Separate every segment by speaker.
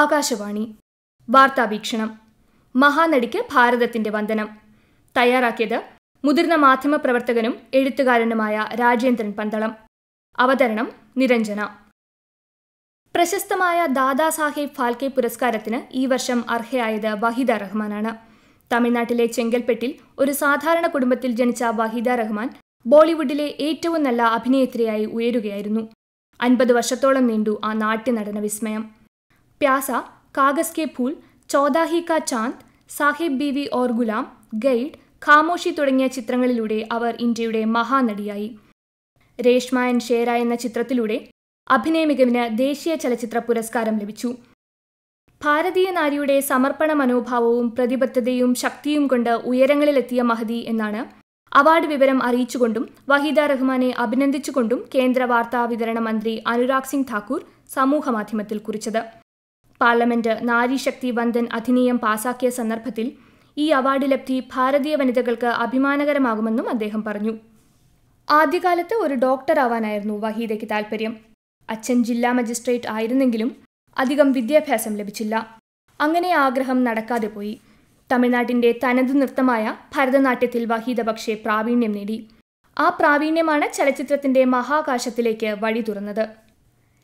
Speaker 1: ആകാശവാണി വാർത്താവീക്ഷണം മഹാനടിക്ക് ഭാരതത്തിന്റെ വന്ദനം തയ്യാറാക്കിയത് മുതിർന്ന മാധ്യമപ്രവർത്തകനും എഴുത്തുകാരനുമായ രാജേന്ദ്രൻ പന്തളം അവതരണം നിരഞ്ജന പ്രശസ്തമായ ദാദാസാഹേബ് ഫാൽക്കെ പുരസ്കാരത്തിന് ഈ വർഷം അർഹയായത് വഹിദ റഹ്മാനാണ് തമിഴ്നാട്ടിലെ ചെങ്കൽപ്പെട്ടിൽ ഒരു സാധാരണ കുടുംബത്തിൽ ജനിച്ച വഹിദ റഹ്മാൻ ബോളിവുഡിലെ ഏറ്റവും നല്ല അഭിനേത്രിയായി ഉയരുകയായിരുന്നു അൻപത് വർഷത്തോളം നീണ്ടു ആ നാട്യനടന വിസ്മയം പ്യാസ കാഗസ് കെ ഫൂൽ ചോദാഹി കാ ചാന്ദ് സാഹിബ് വി ഓർ ഗുലാം ഗൈഡ് ഖാമോഷി തുടങ്ങിയ ചിത്രങ്ങളിലൂടെ അവർ ഇന്ത്യയുടെ മഹാനടിയായി രേഷ്മ ആൻഡ് ഷേര എന്ന ചിത്രത്തിലൂടെ അഭിനയ മികവിന് ദേശീയ ചലച്ചിത്ര പുരസ്കാരം ലഭിച്ചു ഭാരതീയ നാരിയുടെ സമർപ്പണ മനോഭാവവും പ്രതിബദ്ധതയും ശക്തിയും കൊണ്ട് ഉയരങ്ങളിലെത്തിയ മഹതി എന്നാണ് അവാർഡ് വിവരം അറിയിച്ചുകൊണ്ടും വഹീദ റഹ്മാനെ അഭിനന്ദിച്ചുകൊണ്ടും കേന്ദ്ര വാർത്താ വിതരണ മന്ത്രി അനുരാഗ് സിംഗ് ഠാക്കൂർ സമൂഹമാധ്യമത്തിൽ കുറിച്ചത് പാർലമെന്റ് നാരീശക്തി വന്ദൻ അധിനിയം പാസാക്കിയ സന്ദർഭത്തിൽ ഈ അവാർഡ് ലബ്ധി ഭാരതീയ വനിതകൾക്ക് അഭിമാനകരമാകുമെന്നും അദ്ദേഹം പറഞ്ഞു ആദ്യകാലത്ത് ഒരു ഡോക്ടർ ആവാനായിരുന്നു വഹീദയ്ക്ക് താൽപ്പര്യം അച്ഛൻ ജില്ലാ മജിസ്ട്രേറ്റ് ആയിരുന്നെങ്കിലും അധികം വിദ്യാഭ്യാസം ലഭിച്ചില്ല അങ്ങനെ ആഗ്രഹം നടക്കാതെ പോയി തമിഴ്നാട്ടിന്റെ തനതു നൃത്തമായ ഭരതനാട്യത്തിൽ വഹീദ പക്ഷേ പ്രാവീണ്യം നേടി ആ പ്രാവീണ്യമാണ് ചലച്ചിത്രത്തിന്റെ മഹാകാശത്തിലേക്ക് വഴി തുറന്നത്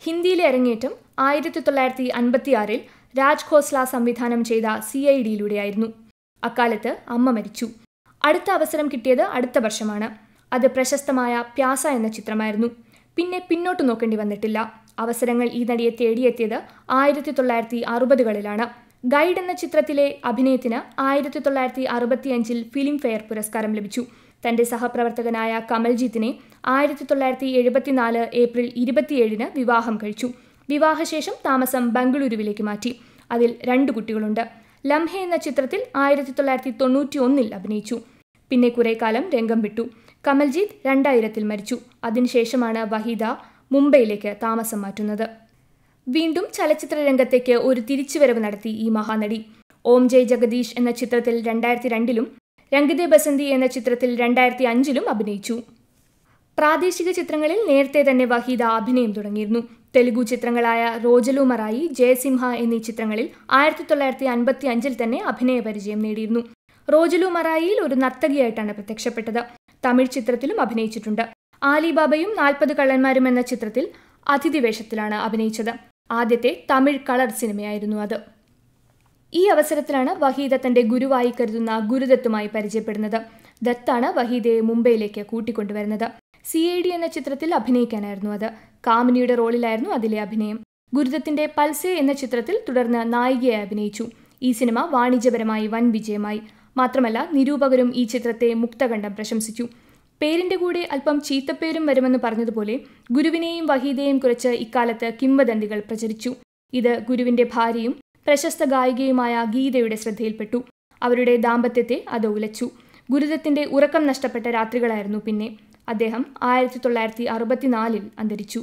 Speaker 1: ഹിന്ദിയിലെ അരങ്ങേറ്റം ആയിരത്തി തൊള്ളായിരത്തി അൻപത്തിയാറിൽ രാജ് ഖോസ്ല സംവിധാനം ചെയ്ത സി ഐ ഡിയിലൂടെയായിരുന്നു അക്കാലത്ത് അമ്മ മരിച്ചു അടുത്ത അവസരം കിട്ടിയത് അടുത്ത വർഷമാണ് അത് പ്രശസ്തമായ പ്യാസ എന്ന ചിത്രമായിരുന്നു പിന്നെ പിന്നോട്ട് നോക്കേണ്ടി വന്നിട്ടില്ല അവസരങ്ങൾ ഈ നടിയെ തേടിയെത്തിയത് ആയിരത്തി തൊള്ളായിരത്തി അറുപതുകളിലാണ് ഗൈഡ് എന്ന ചിത്രത്തിലെ അഭിനയത്തിന് ആയിരത്തി തൊള്ളായിരത്തി അറുപത്തിയഞ്ചിൽ ഫിലിം ഫെയർ പുരസ്കാരം ലഭിച്ചു തന്റെ സഹപ്രവർത്തകനായ കമൽജീത്തിനെ ആയിരത്തി തൊള്ളായിരത്തി എഴുപത്തിനാല് ഏപ്രിൽ ഇരുപത്തിയേഴിന് വിവാഹം കഴിച്ചു വിവാഹശേഷം താമസം ബംഗളൂരുവിലേക്ക് മാറ്റി അതിൽ രണ്ട് കുട്ടികളുണ്ട് ലംഹെ എന്ന ചിത്രത്തിൽ ആയിരത്തി തൊള്ളായിരത്തി തൊണ്ണൂറ്റി ഒന്നിൽ അഭിനയിച്ചു പിന്നെ കുറെ കാലം രംഗം വിട്ടു കമൽജീത് രണ്ടായിരത്തിൽ മരിച്ചു അതിനുശേഷമാണ് വഹീദ മുംബൈയിലേക്ക് താമസം മാറ്റുന്നത് വീണ്ടും ചലച്ചിത്ര രംഗത്തേക്ക് ഒരു തിരിച്ചുവരവ് നടത്തി ഈ മഹാനടി ഓം ജയ് ജഗദീഷ് എന്ന ചിത്രത്തിൽ രണ്ടായിരത്തി രണ്ടിലും രംഗദേ ബസന്തി എന്ന ചിത്രത്തിൽ രണ്ടായിരത്തി അഞ്ചിലും അഭിനയിച്ചു പ്രാദേശിക ചിത്രങ്ങളിൽ നേരത്തെ തന്നെ വഹീദ അഭിനയം തുടങ്ങിയിരുന്നു തെലുഗു ചിത്രങ്ങളായ റോജലുമറായി ജയസിംഹ എന്നീ ചിത്രങ്ങളിൽ ആയിരത്തി തൊള്ളായിരത്തി അൻപത്തി അഞ്ചിൽ തന്നെ അഭിനയ പരിചയം നേടിയിരുന്നു റോജലു മറായിയിൽ ഒരു നർത്തകിയായിട്ടാണ് പ്രത്യക്ഷപ്പെട്ടത് തമിഴ് ചിത്രത്തിലും അഭിനയിച്ചിട്ടുണ്ട് ആലിബാബയും നാൽപ്പത് കള്ളന്മാരും എന്ന ചിത്രത്തിൽ അതിഥി വേഷത്തിലാണ് അഭിനയിച്ചത് ആദ്യത്തെ തമിഴ് കളർ സിനിമയായിരുന്നു അത് ഈ അവസരത്തിലാണ് വഹീദ തന്റെ ഗുരുവായി കരുതുന്ന ഗുരുദത്തുമായി പരിചയപ്പെടുന്നത് ദത്താണ് വഹീദയെ മുംബൈയിലേക്ക് കൂട്ടിക്കൊണ്ടുവരുന്നത് സി ഐ ഡി എന്ന ചിത്രത്തിൽ അഭിനയിക്കാനായിരുന്നു അത് കാമിനിയുടെ റോളിലായിരുന്നു അതിലെ അഭിനയം ഗുരുദത്തിന്റെ പൽസെ എന്ന ചിത്രത്തിൽ തുടർന്ന് നായികയെ അഭിനയിച്ചു ഈ സിനിമ വാണിജ്യപരമായി വൻ വിജയമായി മാത്രമല്ല നിരൂപകരും ഈ ചിത്രത്തെ മുക്തകണ്ഠം പ്രശംസിച്ചു പേരിന്റെ കൂടെ അല്പം ചീത്തപ്പേരും വരുമെന്ന് പറഞ്ഞതുപോലെ ഗുരുവിനെയും വഹീദയെയും കുറിച്ച് ഇക്കാലത്ത് കിംവദന്തികൾ പ്രചരിച്ചു ഇത് ഗുരുവിന്റെ ഭാര്യയും പ്രശസ്ത ഗായികയുമായ ഗീതയുടെ ശ്രദ്ധയിൽപ്പെട്ടു അവരുടെ ദാമ്പത്യത്തെ അത് ഉലച്ചു ഗുരുതത്തിന്റെ ഉറക്കം നഷ്ടപ്പെട്ട രാത്രികളായിരുന്നു പിന്നെ അദ്ദേഹം ആയിരത്തി തൊള്ളായിരത്തി അറുപത്തിനാലിൽ അന്തരിച്ചു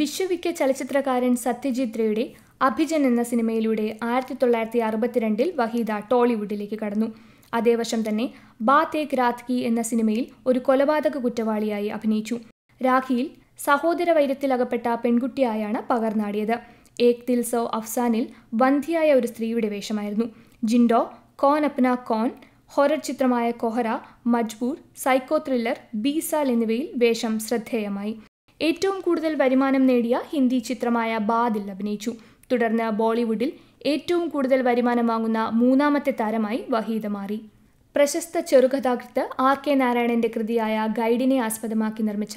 Speaker 1: വിശ്വവിഖ്യ ചലച്ചിത്രകാരൻ സത്യജിത് റേയുടെ അഭിജൻ എന്ന സിനിമയിലൂടെ ആയിരത്തി തൊള്ളായിരത്തി അറുപത്തിരണ്ടിൽ വഹീദ ടോളിവുഡിലേക്ക് കടന്നു അതേ വർഷം തന്നെ ബാത് ഏക് രാത് കി എന്ന സിനിമയിൽ ഒരു കൊലപാതക കുറ്റവാളിയായി അഭിനയിച്ചു രാഖിയിൽ സഹോദര വൈരത്തിൽ അകപ്പെട്ട പെൺകുട്ടിയായാണ് പകർന്നാടിയത് ഏക് ദിൽസോ അഫ്സാനിൽ വന്ധ്യയായ ഒരു സ്ത്രീയുടെ വേഷമായിരുന്നു ജിൻഡോ കോൻ അപ്ന കോൺ ഹൊറർ ചിത്രമായ കൊഹറ മജ്ബൂർ സൈക്കോ ത്രില്ലർ ബീസാൽ എന്നിവയിൽ വേഷം ശ്രദ്ധേയമായി ഏറ്റവും കൂടുതൽ വരുമാനം നേടിയ ഹിന്ദി ചിത്രമായ ബാദിൽ അഭിനയിച്ചു തുടർന്ന് ബോളിവുഡിൽ ഏറ്റവും കൂടുതൽ വരുമാനം വാങ്ങുന്ന മൂന്നാമത്തെ താരമായി വഹീദ മാറി പ്രശസ്ത ചെറുകഥാകൃത്ത് ആർ കെ നാരായണന്റെ കൃതിയായ ഗൈഡിനെ ആസ്പദമാക്കി നിർമ്മിച്ച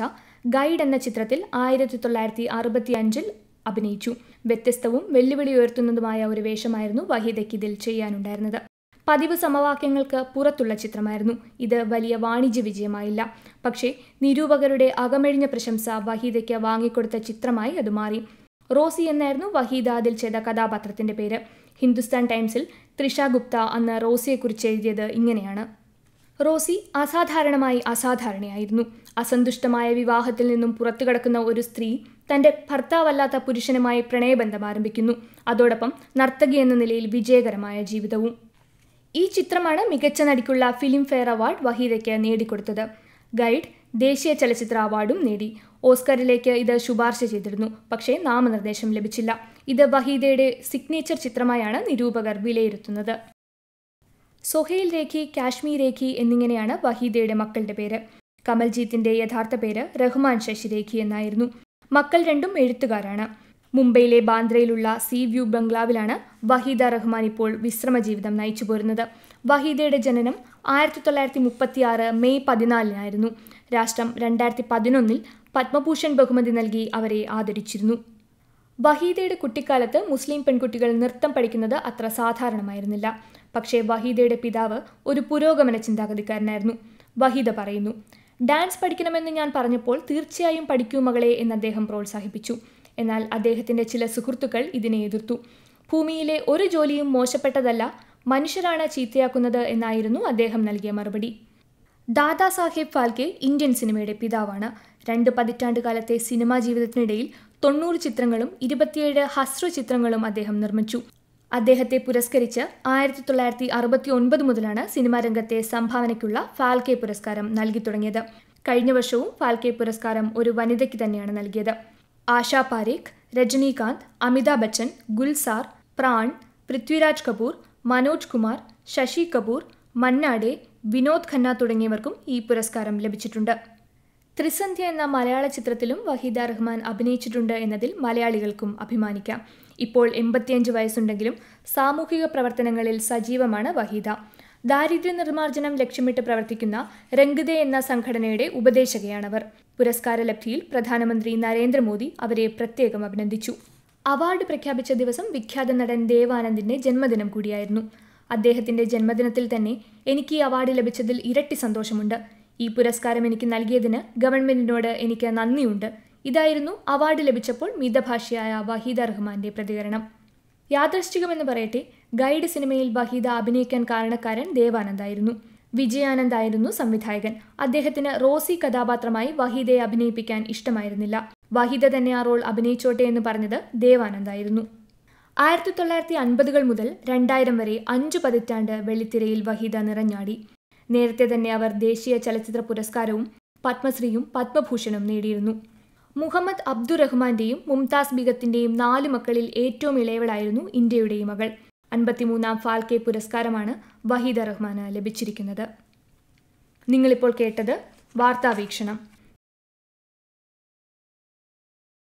Speaker 1: ഗൈഡ് എന്ന ചിത്രത്തിൽ ആയിരത്തി തൊള്ളായിരത്തി അഞ്ചിൽ അഭിനയിച്ചു വ്യത്യസ്തവും വെല്ലുവിളി ഉയർത്തുന്നതുമായ ഒരു വേഷമായിരുന്നു വഹീദയ്ക്ക് ഇതിൽ ചെയ്യാനുണ്ടായിരുന്നത് പതിവ് സമവാക്യങ്ങൾക്ക് പുറത്തുള്ള ചിത്രമായിരുന്നു ഇത് വലിയ വാണിജ്യ വിജയമായില്ല പക്ഷേ നിരൂപകരുടെ അകമഴിഞ്ഞ പ്രശംസ വഹീദയ്ക്ക് വാങ്ങിക്കൊടുത്ത ചിത്രമായി അത് മാറി റോസി എന്നായിരുന്നു വഹീദ അതിൽ ചെയ്ത കഥാപാത്രത്തിന്റെ പേര് ഹിന്ദുസ്ഥാൻ ടൈംസിൽ ത്രിഷ ഗുപ്ത അന്ന് റോസിയെക്കുറിച്ച് എഴുതിയത് ഇങ്ങനെയാണ് റോസി അസാധാരണമായി അസാധാരണയായിരുന്നു അസന്തുഷ്ടമായ വിവാഹത്തിൽ നിന്നും പുറത്തു കടക്കുന്ന ഒരു സ്ത്രീ തന്റെ ഭർത്താവല്ലാത്ത പുരുഷനുമായി പ്രണയബന്ധം ആരംഭിക്കുന്നു അതോടൊപ്പം നർത്തകി എന്ന നിലയിൽ വിജയകരമായ ജീവിതവും ഈ ചിത്രമാണ് മികച്ച നടിക്കുള്ള ഫിലിംഫെയർ അവാർഡ് വഹീദയ്ക്ക് നേടിക്കൊടുത്തത് ഗൈഡ് ദേശീയ ചലച്ചിത്ര അവാർഡും നേടി ഓസ്കറിലേക്ക് ഇത് ശുപാർശ ചെയ്തിരുന്നു പക്ഷേ നാമനിർദ്ദേശം ലഭിച്ചില്ല ഇത് വഹീദയുടെ സിഗ്നേച്ചർ ചിത്രമായാണ് നിരൂപകർ വിലയിരുത്തുന്നത് സൊഹേൽ രേഖി കാശ്മീർ രേഖി എന്നിങ്ങനെയാണ് വഹീദയുടെ മക്കളുടെ പേര് കമൽജീത്തിന്റെ യഥാർത്ഥ പേര് റഹ്മാൻ ശശി രേഖി എന്നായിരുന്നു മക്കൾ രണ്ടും എഴുത്തുകാരാണ് മുംബൈയിലെ ബാന്ദ്രയിലുള്ള സീ വ്യൂ ബംഗ്ലാവിലാണ് വഹീദ റഹ്മാൻ ഇപ്പോൾ വിശ്രമ ജീവിതം നയിച്ചു പോരുന്നത് വഹീദയുടെ ജനനം ആയിരത്തി തൊള്ളായിരത്തി ആറ് മെയ് പതിനാലിനായിരുന്നു രാഷ്ട്രം രണ്ടായിരത്തി പതിനൊന്നിൽ പത്മഭൂഷൺ ബഹുമതി നൽകി അവരെ ആദരിച്ചിരുന്നു വഹീദയുടെ കുട്ടിക്കാലത്ത് മുസ്ലിം പെൺകുട്ടികൾ നൃത്തം പഠിക്കുന്നത് അത്ര സാധാരണമായിരുന്നില്ല പക്ഷേ വഹീദയുടെ പിതാവ് ഒരു പുരോഗമന ചിന്താഗതിക്കാരനായിരുന്നു വഹീദ പറയുന്നു ഡാൻസ് പഠിക്കണമെന്ന് ഞാൻ പറഞ്ഞപ്പോൾ തീർച്ചയായും പഠിക്കൂ മകളെ എന്ന് അദ്ദേഹം പ്രോത്സാഹിപ്പിച്ചു എന്നാൽ അദ്ദേഹത്തിന്റെ ചില സുഹൃത്തുക്കൾ ഇതിനെ എതിർത്തു ഭൂമിയിലെ ഒരു ജോലിയും മോശപ്പെട്ടതല്ല മനുഷ്യരാണ് ചീത്തയാക്കുന്നത് എന്നായിരുന്നു അദ്ദേഹം നൽകിയ മറുപടി ദാദാ സാഹേബ് ഫാൽക്കെ ഇന്ത്യൻ സിനിമയുടെ പിതാവാണ് രണ്ട് പതിറ്റാണ്ട് കാലത്തെ സിനിമാ ജീവിതത്തിനിടയിൽ തൊണ്ണൂറ് ചിത്രങ്ങളും ഇരുപത്തിയേഴ് ഹസ്രു ചിത്രങ്ങളും അദ്ദേഹം നിർമ്മിച്ചു അദ്ദേഹത്തെ പുരസ്കരിച്ച് ആയിരത്തി തൊള്ളായിരത്തി അറുപത്തി ഒൻപത് മുതലാണ് സിനിമാ രംഗത്തെ സംഭാവനയ്ക്കുള്ള ഫാൽക്കെ പുരസ്കാരം നൽകി തുടങ്ങിയത് കഴിഞ്ഞ വർഷവും ഫാൽക്കെ പുരസ്കാരം ഒരു വനിതയ്ക്ക് തന്നെയാണ് നൽകിയത് ആശ പാരേഖ് രജനീകാന്ത് അമിതാഭ് ബച്ചൻ ഗുൽസാർ പ്രാൺ പൃഥ്വിരാജ് കപൂർ മനോജ് കുമാർ ശശി കപൂർ മന്നാഡെ വിനോദ് ഖന്ന തുടങ്ങിയവർക്കും ഈ പുരസ്കാരം ലഭിച്ചിട്ടുണ്ട് ത്രിസന്ധ്യ എന്ന മലയാള ചിത്രത്തിലും വഹീദ റഹ്മാൻ അഭിനയിച്ചിട്ടുണ്ട് എന്നതിൽ മലയാളികൾക്കും അഭിമാനിക്കാം ഇപ്പോൾ എൺപത്തിയഞ്ച് വയസ്സുണ്ടെങ്കിലും സാമൂഹിക പ്രവർത്തനങ്ങളിൽ സജീവമാണ് വഹീദ ദാരിദ്ര്യ നിർമ്മാർജ്ജനം ലക്ഷ്യമിട്ട് പ്രവർത്തിക്കുന്ന രംഗദേ എന്ന സംഘടനയുടെ ഉപദേശകയാണവർ പുരസ്കാര ലബ്ധിയിൽ പ്രധാനമന്ത്രി നരേന്ദ്രമോദി അവരെ പ്രത്യേകം അഭിനന്ദിച്ചു അവാർഡ് പ്രഖ്യാപിച്ച ദിവസം വിഖ്യാത നടൻ ദേവാനന്ദിന്റെ ജന്മദിനം കൂടിയായിരുന്നു അദ്ദേഹത്തിന്റെ ജന്മദിനത്തിൽ തന്നെ എനിക്ക് ഈ അവാർഡ് ലഭിച്ചതിൽ ഇരട്ടി സന്തോഷമുണ്ട് ഈ പുരസ്കാരം എനിക്ക് നൽകിയതിന് ഗവൺമെന്റിനോട് എനിക്ക് നന്ദിയുണ്ട് ഇതായിരുന്നു അവാർഡ് ലഭിച്ചപ്പോൾ മിതഭാഷയായ വഹീദ റഹ്മാന്റെ പ്രതികരണം യാദൃശ്ചികമെന്ന് പറയട്ടെ ഗൈഡ് സിനിമയിൽ വഹീദ അഭിനയിക്കാൻ കാരണക്കാരൻ ദേവാനന്ദായിരുന്നു വിജയാനന്ദ് ആയിരുന്നു സംവിധായകൻ അദ്ദേഹത്തിന് റോസി കഥാപാത്രമായി വഹീദയെ അഭിനയിപ്പിക്കാൻ ഇഷ്ടമായിരുന്നില്ല വഹീദ തന്നെ ആ റോൾ അഭിനയിച്ചോട്ടെ എന്ന് പറഞ്ഞത് ദേവാനന്ദായിരുന്നു ആയിരത്തി തൊള്ളായിരത്തി അൻപതുകൾ മുതൽ രണ്ടായിരം വരെ അഞ്ചു പതിറ്റാണ്ട് വെള്ളിത്തിരയിൽ വഹീദ നിറഞ്ഞാടി നേരത്തെ തന്നെ അവർ ദേശീയ ചലച്ചിത്ര പുരസ്കാരവും പത്മശ്രീയും പത്മഭൂഷണും നേടിയിരുന്നു മുഹമ്മദ് അബ്ദുറഹ്മാന്റെയും മുംതാസ് ബിഗത്തിന്റെയും നാല് മക്കളിൽ ഏറ്റവും ഇളയവളായിരുന്നു ഇന്ത്യയുടെ മകൾ അൻപത്തിമൂന്നാം ഫാൽക്കെ പുരസ്കാരമാണ് വഹീദ് റഹ്മാന് ലഭിച്ചിരിക്കുന്നത് നിങ്ങളിപ്പോൾ കേട്ടത് വാർത്താവീക്ഷണം